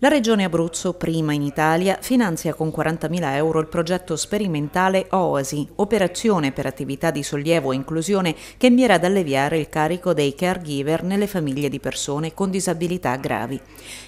La Regione Abruzzo, prima in Italia, finanzia con 40.000 euro il progetto sperimentale OASI, operazione per attività di sollievo e inclusione che mira ad alleviare il carico dei caregiver nelle famiglie di persone con disabilità gravi.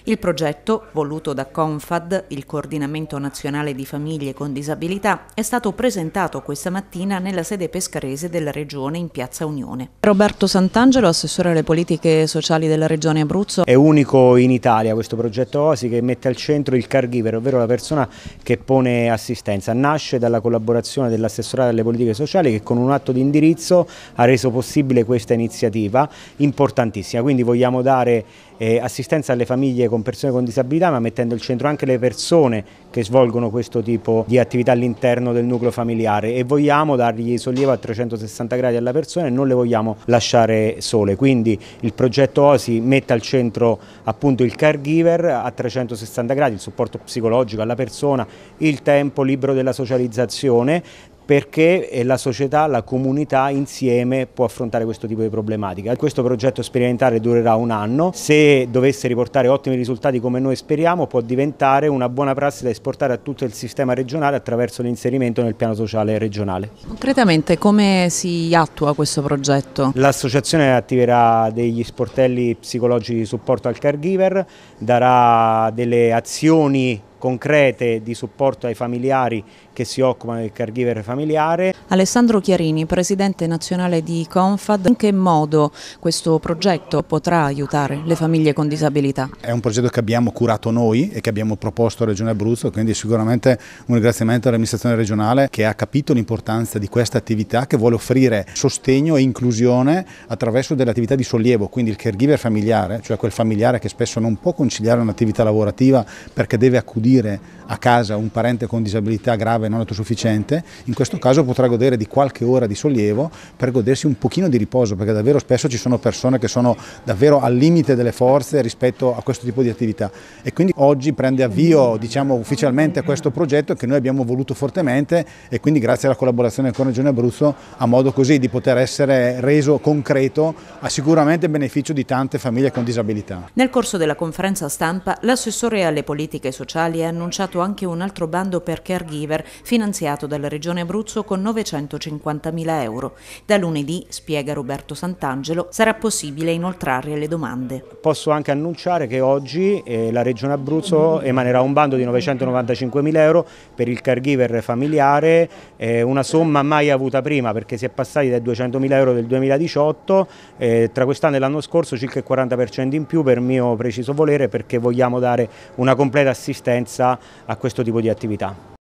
Il progetto, voluto da CONFAD, il Coordinamento Nazionale di Famiglie con Disabilità, è stato presentato questa mattina nella sede pescarese della Regione in Piazza Unione. Roberto Sant'Angelo, assessore alle politiche sociali della Regione Abruzzo. È unico in Italia questo progetto OASI quasi che mette al centro il caregiver, ovvero la persona che pone assistenza. Nasce dalla collaborazione dell'assessorato alle politiche sociali che con un atto di indirizzo ha reso possibile questa iniziativa importantissima, quindi vogliamo dare eh, assistenza alle famiglie con persone con disabilità ma mettendo al centro anche le persone che svolgono questo tipo di attività all'interno del nucleo familiare e vogliamo dargli sollievo a 360 gradi alla persona e non le vogliamo lasciare sole, quindi il progetto OSI mette al centro appunto il caregiver a 360 360 gradi, il supporto psicologico alla persona, il tempo libero della socializzazione perché eh, la società, la comunità insieme può affrontare questo tipo di problematica. Questo progetto sperimentale durerà un anno, se dovesse riportare ottimi risultati come noi speriamo può diventare una buona prassi da esportare a tutto il sistema regionale attraverso l'inserimento nel piano sociale regionale. Concretamente come si attua questo progetto? L'associazione attiverà degli sportelli psicologici di supporto al caregiver, darà delle azioni concrete di supporto ai familiari che si occupano del caregiver familiare. Alessandro Chiarini, presidente nazionale di Confad, in che modo questo progetto potrà aiutare le famiglie con disabilità? È un progetto che abbiamo curato noi e che abbiamo proposto alla Regione Abruzzo, quindi sicuramente un ringraziamento all'amministrazione regionale che ha capito l'importanza di questa attività che vuole offrire sostegno e inclusione attraverso delle attività di sollievo, quindi il caregiver familiare, cioè quel familiare che spesso non può conciliare un'attività lavorativa perché deve accudire accudire a casa un parente con disabilità grave non autosufficiente, in questo caso potrà godere di qualche ora di sollievo per godersi un pochino di riposo, perché davvero spesso ci sono persone che sono davvero al limite delle forze rispetto a questo tipo di attività e quindi oggi prende avvio diciamo, ufficialmente questo progetto che noi abbiamo voluto fortemente e quindi grazie alla collaborazione con Regione Abruzzo a modo così di poter essere reso concreto a sicuramente beneficio di tante famiglie con disabilità. Nel corso della conferenza stampa l'assessore alle politiche sociali regionali è annunciato anche un altro bando per caregiver finanziato dalla Regione Abruzzo con 950.000 euro. Da lunedì, spiega Roberto Sant'Angelo, sarà possibile inoltrare le domande. Posso anche annunciare che oggi eh, la Regione Abruzzo emanerà un bando di 995.000 euro per il caregiver familiare, eh, una somma mai avuta prima perché si è passati dai 200.000 euro del 2018, eh, tra quest'anno e l'anno scorso circa il 40% in più per mio preciso volere perché vogliamo dare una completa assistenza concorrenza a questo tipo di attività.